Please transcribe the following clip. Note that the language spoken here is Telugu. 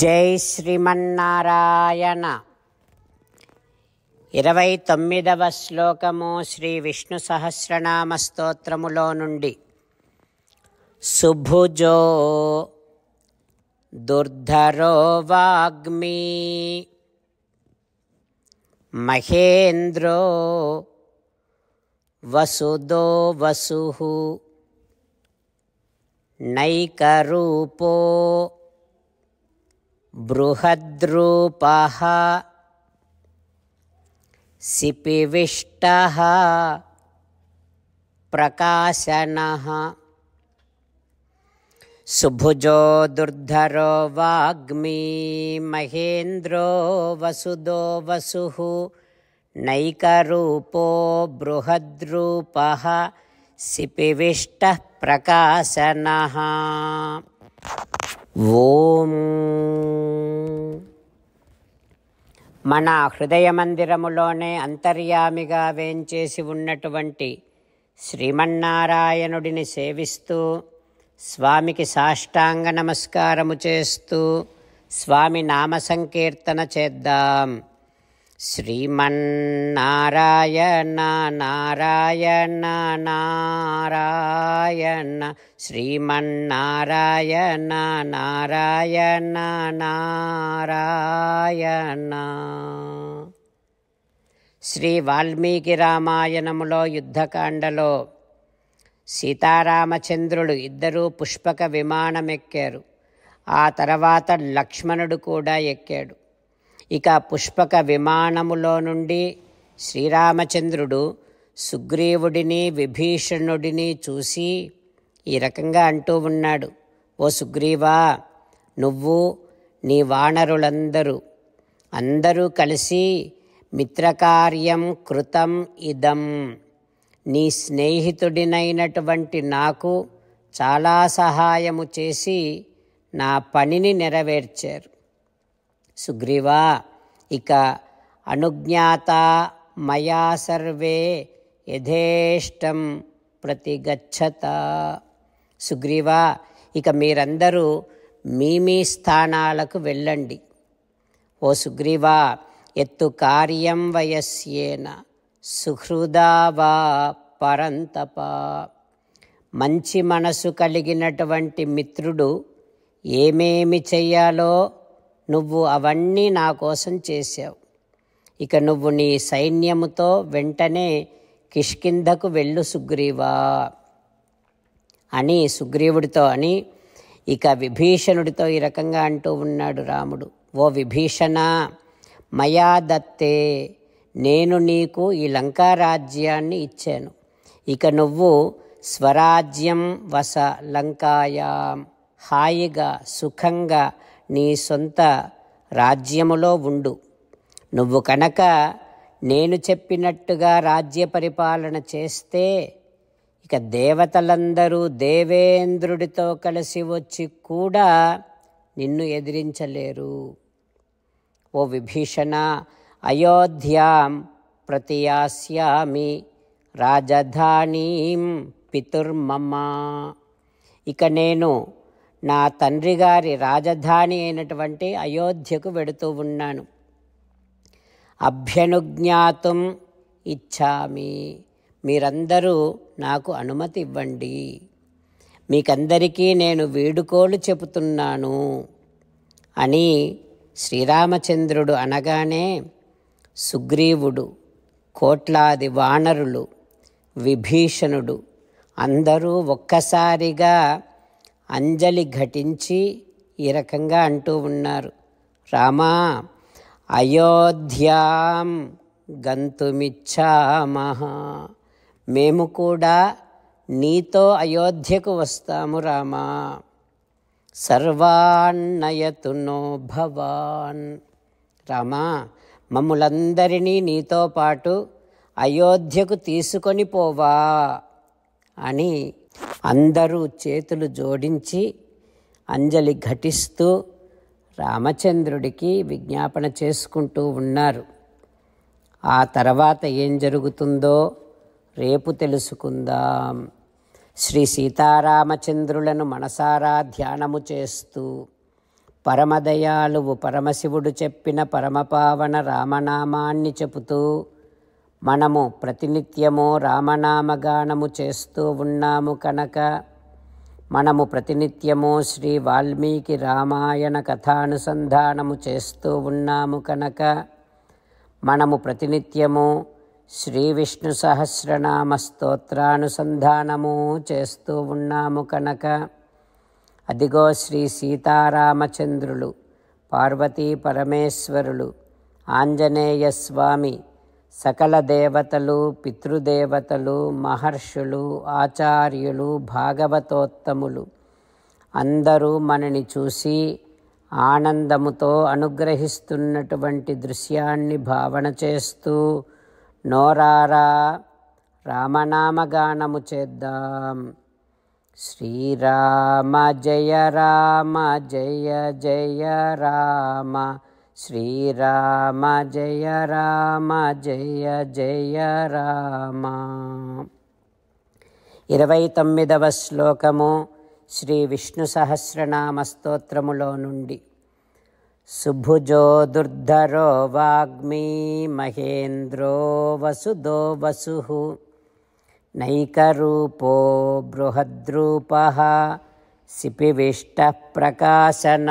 జై శ్రీమన్నారాయణ ఇరవై తొమ్మిదవ శ్లోకము శ్రీ విష్ణు సహస్రనామ స్తోత్రములో నుండి సుభుజో దుర్ధరో వాగ్మి మహేంద్రో వసుదో వసు నైకరూపో बृहद्रूपः सिपिविष्टः प्रकाशनः सुभुजो दुर्धरो वाग्मी महेन्द्रो वसुदो वसुः नैकरूपो बृहद्रूपः सिपिविष्टः प्रकाशनः ఓం మన హృదయ మందిరములోనే అంతర్యామిగా వేంచేసి ఉన్నటువంటి శ్రీమన్నారాయణుడిని సేవిస్తూ స్వామికి సాష్టాంగ నమస్కారము చేస్తూ స్వామి నామ సంకీర్తన చేద్దాం శ్రీమన్నారాయణ నారాయణ నారాయణ శ్రీమన్నారాయణ నారాయణ నారాయణ శ్రీ వాల్మీకి రామాయణములో యుద్ధకాండలో సీతారామచంద్రులు ఇద్దరూ పుష్పక విమానమెక్కారు ఆ తర్వాత లక్ష్మణుడు కూడా ఎక్కాడు ఇక పుష్పక విమానములో నుండి శ్రీరామచంద్రుడు సుగ్రీవుడిని విభీషణుడిని చూసి ఈ రకంగా అంటూ ఉన్నాడు ఓ సుగ్రీవా నువ్వు నీ వానరులందరూ అందరూ కలిసి మిత్రకార్యం కృతం ఇదం నీ స్నేహితుడినైనటువంటి నాకు చాలా సహాయము చేసి నా పనిని నెరవేర్చారు సుగ్రీవా ఇక అనుజ్ఞాత మయా సర్వే యథేష్టం ప్రతిగచ్చత సుగ్రీవా ఇక మీరందరూ మీ మీ స్థానాలకు వెళ్ళండి ఓ సుగ్రీవా ఎత్తు కార్యం వయస్యేన సుహృదావా పరంతప మంచి మనసు కలిగినటువంటి మిత్రుడు ఏమేమి చెయ్యాలో నువ్వు అవన్నీ నా కోసం చేశావు ఇక నువ్వు నీ సైన్యముతో వెంటనే కిష్కిందకు వెళ్ళు సుగ్రీవా అని సుగ్రీవుడితో అని ఇక విభీషణుడితో ఈ రకంగా అంటూ ఉన్నాడు రాముడు ఓ విభీషణ మయా దత్తే నేను నీకు ఈ లంకారాజ్యాన్ని ఇచ్చాను ఇక నువ్వు స్వరాజ్యం వస లంకాయా హాయిగా సుఖంగా నీ సొంత రాజ్యములో ఉండు నువ్వు కనుక నేను చెప్పినట్టుగా రాజ్య పరిపాలన చేస్తే ఇక దేవతలందరూ దేవేంద్రుడితో కలిసి వచ్చి కూడా నిన్ను ఎదిరించలేరు ఓ విభీషణ అయోధ్యాం ప్రతియాస్యామి రాజధానీం పితుర్మమ్మ ఇక నేను నా తండ్రి గారి రాజధాని అయినటువంటి అయోధ్యకు వెడుతూ ఉన్నాను అభ్యనుజ్ఞాతం ఇచ్చామి మీరందరూ నాకు అనుమతి ఇవ్వండి మీకందరికీ నేను వేడుకోలు చెబుతున్నాను అని శ్రీరామచంద్రుడు అనగానే సుగ్రీవుడు కోట్లాది వానరులు విభీషణుడు అందరూ ఒక్కసారిగా అంజలి ఘటించి ఈ రకంగా అంటూ ఉన్నారు రామా అయోధ్యాం గంతుమిచ్చామహ మేము కూడా నీతో అయోధ్యకు వస్తాము రామా సర్వాన్నయతు నో భవాన్ రామా మమ్ములందరినీ నీతో పాటు అయోధ్యకు తీసుకొని పోవా అని అందరూ చేతులు జోడించి అంజలి ఘటిస్తూ రామచంద్రుడికి విజ్ఞాపన చేసుకుంటూ ఉన్నారు ఆ తర్వాత ఏం జరుగుతుందో రేపు తెలుసుకుందాం శ్రీ సీతారామచంద్రులను మనసారా ధ్యానము చేస్తూ పరమదయాలువు పరమశివుడు చెప్పిన పరమపావన రామనామాన్ని చెబుతూ మనము ప్రతినిత్యము రామనామగానము చేస్తూ ఉన్నాము కనుక మనము ప్రతినిత్యము శ్రీ వాల్మీకి రామాయణ కథానుసంధానము చేస్తూ ఉన్నాము కనుక మనము ప్రతినిత్యము శ్రీ విష్ణు సహస్రనామ స్తోత్రానుసంధానము చేస్తూ ఉన్నాము కనుక అదిగో శ్రీ సీతారామచంద్రులు పార్వతీ పరమేశ్వరులు ఆంజనేయ స్వామి సకల దేవతలు పితృదేవతలు మహర్షులు ఆచార్యులు భాగవతోత్తములు అందరూ మనని చూసి ఆనందముతో అనుగ్రహిస్తున్నటువంటి దృశ్యాన్ని భావన చేస్తూ నోరారా రామనామగానము చేద్దాం శ్రీరామ జయ రామ జయ జయ రామ శ్రీరామ జయ రామ జయ జయ రామ ఇరవై తొమ్మిదవ శ్లోకము శ్రీ విష్ణు సహస్రనామ స్తోత్రములో నుండి సుభుజో దుర్ధరో వాగ్మీ మహేంద్రో వసుదో వసు నైకరూపో బృహద్రూప సిపివిష్ట ప్రకాశన